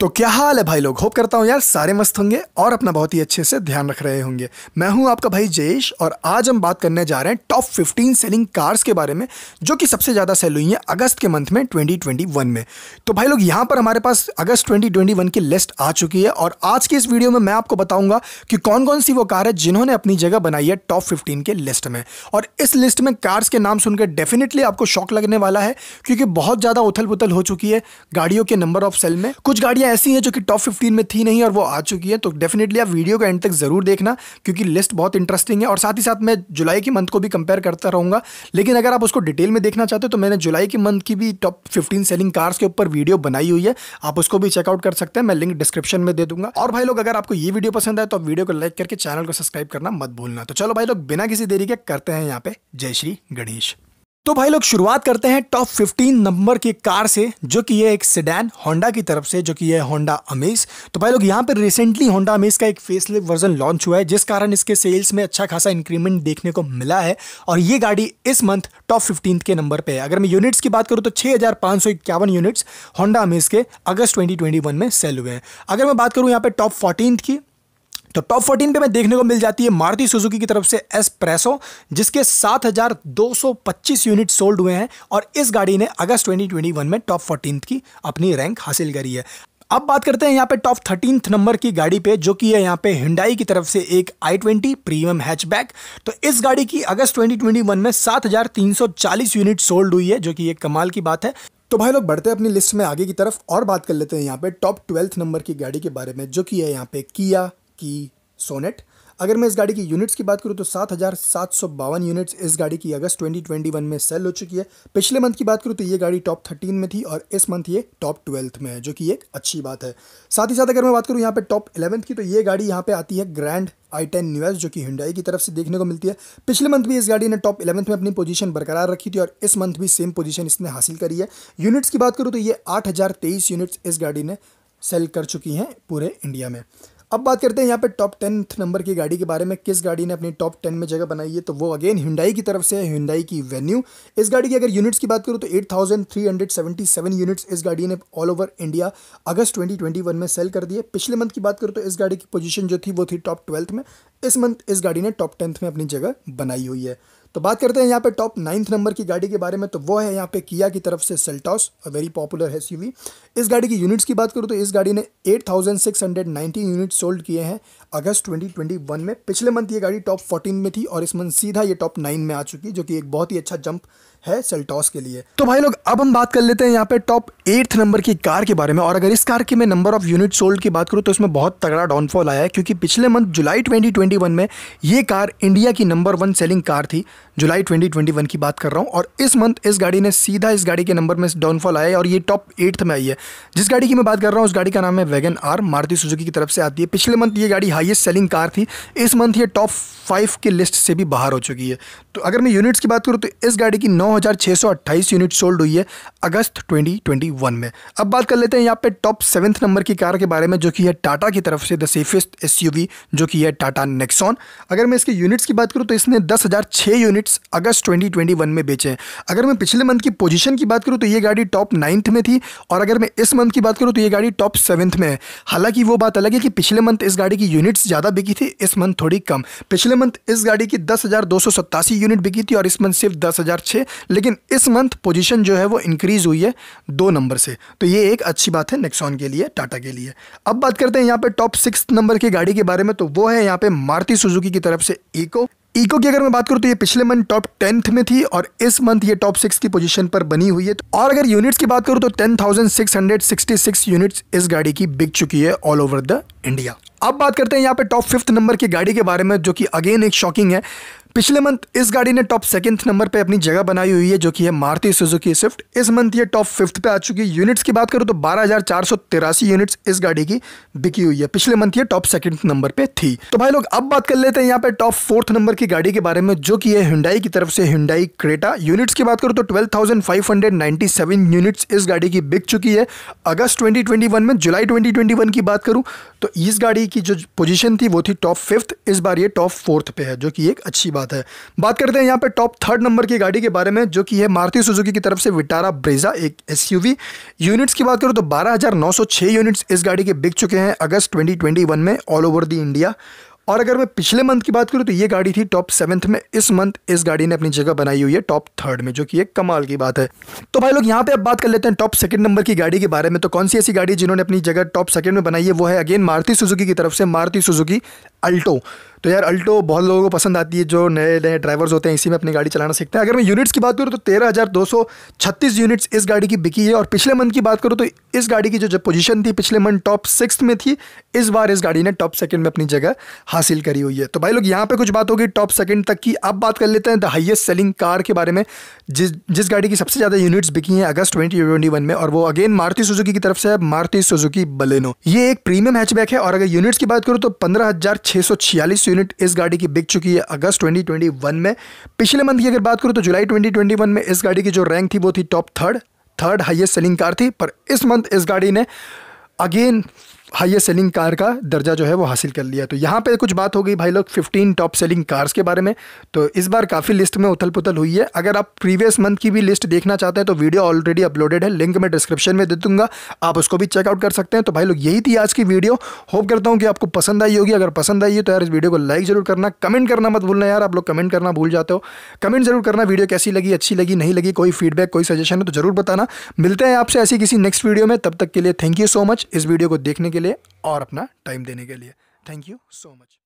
तो क्या हाल है भाई लोग होप करता हूँ यार सारे मस्त होंगे और अपना बहुत ही अच्छे से ध्यान रख रहे होंगे मैं हूँ आपका भाई जयेश और आज हम बात करने जा रहे हैं टॉप 15 सेलिंग कार्स के बारे में जो कि सबसे ज़्यादा सेल हुई हैं अगस्त के मंथ में 2021 में तो भाई लोग यहाँ पर हमारे पास अगस्त 2021 की लिस्ट आ चुकी है और आज की इस वीडियो में मैं आपको बताऊँगा कि कौन कौन सी वो कार है जिन्होंने अपनी जगह बनाई है टॉप फिफ्टीन के लिस्ट में और इस लिस्ट में कार्स के नाम सुनकर डेफिनेटली आपको शौक लगने वाला है क्योंकि बहुत ज़्यादा उथल पुथल हो चुकी है गाड़ियों के नंबर ऑफ सेल में कुछ गाड़ियाँ ऐसी हैं जो कि टॉप 15 में थी नहीं और वो आ चुकी हैं तो डेफिनेटली आप वीडियो का एंड तक ज़रूर देखना क्योंकि लिस्ट बहुत इंटरेस्टिंग है और साथ ही साथ मैं जुलाई के मंथ को भी कंपेयर करता रहूंगा लेकिन अगर आप उसको डिटेल में देखना चाहते हो तो मैंने जुलाई के मंथ की भी टॉप फिफ्टीन सेलिंग कार्स के ऊपर वीडियो बनाई हुई है आप उसको भी चेकआउट कर सकते हैं मैं लिंक डिस्क्रिप्शन में दे दूंगा और भाई लोग अगर आपको ये वीडियो पसंद आए तो आप वीडियो को लाइक करके चैनल को सब्सक्राइब करना मत भूलना तो चलो भाई लोग बिना किसी देरी के करते हैं यहाँ पे जय श्री गणेश तो भाई लोग शुरुआत करते हैं टॉप 15 नंबर की कार से जो कि ये एक सेडान होंडा की तरफ से जो कि ये होंडा अमेज तो भाई लोग यहाँ पर रिसेंटली होंडा अमेज का एक फेसलिफ्ट वर्जन लॉन्च हुआ है जिस कारण इसके सेल्स में अच्छा खासा इंक्रीमेंट देखने को मिला है और ये गाड़ी इस मंथ टॉप फिफ्टीन के नंबर पर है अगर मैं यूनिट्स की बात करूँ तो छः यूनिट्स होंडा अमेज के अगस्त ट्वेंटी में सेल हुए हैं अगर मैं बात करूँ यहाँ पर टॉप फोर्टीन की तो टॉप 14 पे मैं देखने को मिल जाती है मारुति सुजुकी की तरफ से एसप्रेसो जिसके 7,225 यूनिट सोल्ड हुए हैं और इस गाड़ी ने अगस्त 2021 में टॉप 14 की अपनी रैंक हासिल करी है अब बात करते हैं यहाँ पे टॉप थर्टीन नंबर की गाड़ी पे जो कि है यहाँ पे हिंडाई की तरफ से एक आई ट्वेंटी प्रीमियम हैचबैक तो इस गाड़ी की अगस्त 2021 में 7,340 यूनिट सोल्ड हुई है जो कि एक कमाल की बात है तो भाई लोग बढ़ते हैं अपनी लिस्ट में आगे की तरफ और बात कर लेते हैं यहाँ पे टॉप ट्वेल्थ नंबर की गाड़ी के बारे में जो कि है यहाँ पे किया की सोनेट अगर मैं इस गाड़ी की यूनिट्स की बात करूँ तो सात हज़ार सात सौ बावन यूनिट्स इस गाड़ी की अगस्त ट्वेंटी ट्वेंटी वन में सेल हो चुकी है पिछले मंथ की बात करूँ तो ये गाड़ी टॉप थर्टीन में थी और इस मंथ ये टॉप ट्वेल्थ में है जो कि एक अच्छी बात है साथ ही साथ अगर मैं बात करूँ यहाँ पे टॉप इलेवंथ की तो ये गाड़ी यहाँ पे आती है ग्रैंड आई टेन न्यूएस जो कि हिंडाई की तरफ से देखने को मिलती है पिछले मंथ भी इस गाड़ी ने टॉप इलेवंथ में अपनी पोजीशन बरकरार रखी थी और इस मंथ भी सेम पोजीशन इसने हासिल करी है यूनिट्स की बात करूँ तो ये आठ यूनिट्स इस गाड़ी ने सेल कर चुकी हैं पूरे इंडिया में अब बात करते हैं यहाँ पे टॉप टेंथ नंबर की गाड़ी के बारे में किस गाड़ी ने अपनी टॉप टेन में जगह बनाई है तो वो अगेन हिंडाई की तरफ से है हिंडाई की वेन्यू इस गाड़ी की अगर यूनिट्स की बात करूँ तो 8,377 यूनिट्स इस गाड़ी ने ऑल ओवर इंडिया अगस्त 2021 में सेल कर दिए पिछले मंथ की बात करूँ तो इस गाड़ी की पोजिशन जो थी वो थी टॉप ट्वेल्थ में इस मंथ इस गाड़ी ने टॉप टेंथ में अपनी जगह बनाई हुई है तो बात करते हैं यहाँ पे टॉप नाइन्थ नंबर की गाड़ी के बारे में तो वो है यहाँ पे किया की तरफ से सेल्टॉस वेरी पॉपुलर है सी इस गाड़ी की यूनिट्स की बात करूँ तो इस गाड़ी ने 8,619 यूनिट सोल्ड किए हैं अगस्त 2021 में पिछले मंथ ये गाड़ी टॉप 14 में थी और इस मंथ सीधा ये टॉप नाइन में आ चुकी जो कि एक बहुत ही अच्छा जंप है सेल्टॉस के लिए तो भाई लोग अब हम बात कर लेते हैं यहाँ पे टॉप एट्थ नंबर की कार के बारे में और अगर इस कार की मैं नंबर ऑफ यूनिट सोल्ड की बात करूँ तो इसमें बहुत तगड़ा डाउनफॉल आया है क्योंकि पिछले मंथ जुलाई 2021 में ये कार इंडिया की नंबर वन सेलिंग कार थी जुलाई 2021 की बात कर रहा हूँ और इस मंथ इस गाड़ी ने सीधा इस गाड़ी के नंबर में डाउनफॉल आया है और ये टॉप एट्थ में आई है जिस गाड़ी की मैं बात कर रहा हूँ उस गाड़ी का नाम है वैगन आर मारुति सुजुकी की तरफ से आती है पिछले मंथ ये गाड़ी हाइएस्ट सेलिंग कार थी इस मंथ ये टॉप फाइव की लिस्ट से भी बाहर हो चुकी है तो अगर मैं यूनिट्स की बात करूँ तो इस गाड़ी की नौ नौ यूनिट सोल्ड हुई है अगस्त 2021 में अब बात कर लेते हैं यहाँ पे टॉप सेवेंथ नंबर की कार के बारे में जो कि है टाटा की तरफ से द सेफेस्ट एस जो कि है टाटा नेक्सॉन अगर मैं इसके यूनिट्स की बात करूँ तो इसने दस यूनिट्स अगस्त ट्वेंटी में बेचे हैं अगर मैं पिछले मंथ की पोजिशन की बात करूँ तो ये गाड़ी टॉप नाइन्थ में थी और अगर मैं इस मंथ की बात करूँ तो ये गाड़ी टॉप सेवन्थ में है हालांकि वो बात अलग है कि पिछले मंथ इस गाड़ी की यूनिट्स ज़्यादा बिकी थी इस मंथ थोड़ी कम पिछले मंथ इस गाड़ी की दस यूनिट बिकी थी और इस मंथ सिर्फ दस लेकिन इस मंथ पोजीशन जो है वो इंक्रीज़ हुई है दो नंबर से तो ये एक अच्छी बात है नेक्सॉन के लिए टाटा के लिए अब बात करते हैं यहाँ पे टॉप सिक्स नंबर की गाड़ी के बारे में तो वो है यहाँ पे मारती सुजुकी की तरफ से इको इको की अगर मैं बात करूँ तो ये पिछले मंथ टॉप टेंथ में थी और इस मंथ ये टॉप सिक्स की पोजीशन पर बनी हुई है तो और अगर यूनिट्स की बात करूँ तो ten thousand six hundred six units इस गाड़ी की बिक चुकी है ऑल ओवर द इंडिया अब बात करते हैं यहाँ पे टॉप फिफ्थ नंबर की गाड़ी के बारे में जो कि अगेन एक शॉकिंग है पिछले मंथ इस गाड़ी ने टॉप सेकंड नंबर पे अपनी जगह बनाई हुई है जो कि है मारुति सुजुकी स्विफ्ट इस मंथ ये टॉप फिफ्थ पे आ चुकी है यूनिट्स की बात करूँ तो बारह यूनिट्स इस गाड़ी की बिकी हुई है पिछले मंथ ये टॉप सेकंड नंबर पे थी तो भाई लोग अब बात कर लेते हैं यहाँ पे टॉप फोर्थ नंबर की गाड़ी के बारे में जो कि है हिंडाई की तरफ से हिंडाई क्रेटा यूनिट्स की बात करूँ तो ट्वेल्व यूनिट्स इस गाड़ी की बिक चुकी है अगस्त ट्वेंटी में जुलाई ट्वेंटी की बात करूँ तो इस गाड़ी की जो पोजीशन थी वो थी टॉप फिफ्थ इस बार ये टॉप फोर्थ पे है जो कि एक अच्छी बात बात है बात करते हैं यहाँ पे टॉप थर्ड नंबर की गाड़ी के बारे में जो कि है मारुति सुजुकी की तरफ से विटारा ब्रेजा एक एस यूनिट्स की बात करूँ तो 12,906 यूनिट्स इस गाड़ी के बिक चुके हैं अगस्त 2021 में ऑल ओवर दी इंडिया और अगर मैं पिछले मंथ की बात करूँ तो ये गाड़ी थी टॉप सेवन्थ में इस मंथ इस गाड़ी ने अपनी जगह बनाई हुई है टॉप थर्ड में जो कि एक कमाल की बात है तो भाई लोग यहाँ पे अब बात कर लेते हैं टॉप सेकंड नंबर की गाड़ी के बारे में तो कौन सी ऐसी गाड़ी जिन्होंने अपनी जगह टॉप सेकंड में बनाई है वो है अगेन मारुति सुजुकी की तरफ से मारुति सुजुकी अल्टो तो यार अल्टो बहुत लोगों को पसंद आती है जो नए नए ड्राइवर्स होते हैं इसी में अपनी गाड़ी चलाना सीखते हैं अगर मैं यूनिट्स की बात करूँ तो तेरह हज़ार दो सौ छत्तीस यूनिट्स इस गाड़ी की बिकी है और पिछले मंथ की बात करूँ तो इस गाड़ी की जो, जब पोजीशन थी पिछले मंथ टॉप सिक्स में थी इस बार इस गाड़ी ने टॉप सेकेंड में अपनी जगह हासिल करी हुई है तो भाई लोग यहाँ पर कुछ बात होगी टॉप सेकेंड तक की अब बात कर लेते हैं द हाइएस्ट सेलिंग कार के बारे में जिस जिस गाड़ी की सबसे ज़्यादा यूनिट्स बिकी हैं अगस्त ट्वेंटी ट्वेंटी वन में और वो अगेन मारुति सुजुकी की तरफ से है मारुति सुजुकी बलेनो ये एक प्रीमियम हैचबैक है और अगर यूनिट्स की बात करूँ तो पंद्रह हज़ार 646 यूनिट इस गाड़ी की बिक चुकी है अगस्त 2021 में पिछले मंथ की अगर बात करूँ तो जुलाई 2021 में इस गाड़ी की जो रैंक थी वो थी top third third highest selling car थी पर इस मंथ इस गाड़ी ने अगेन हाईएस्ट सेलिंग कार का दर्जा जो है वो हासिल कर लिया तो यहाँ पे कुछ बात हो गई भाई लोग 15 टॉप सेलिंग कार्स के बारे में तो इस बार काफ़ी लिस्ट में उथल पुथल हुई है अगर आप प्रीवियस मंथ की भी लिस्ट देखना चाहते हैं तो वीडियो ऑलरेडी अपलोडेड है लिंक मैं डिस्क्रिप्शन में दे दूंगा आप उसको भी चेकआउट कर सकते हैं तो भाई लोग यही थी आज की वीडियो होप करता हूँ कि आपको पसंद आई होगी अगर पसंद आई है तो यार इस वीडियो को लाइक जरूर करना कमेंट करना मत भूलना यार आप लोग कमेंट करना भूल जाते हो कमेंट जरूर करना वीडियो कैसी लगी अच्छी लगी नहीं लगी कोई फीडबैक कोई सजेशन है तो जरूर बताना मिलते हैं आपसे ऐसी किसी नेक्स्ट वीडियो में तब तक के लिए थैंक यू सो मच इस वीडियो को देखने के के लिए और अपना टाइम देने के लिए थैंक यू सो मच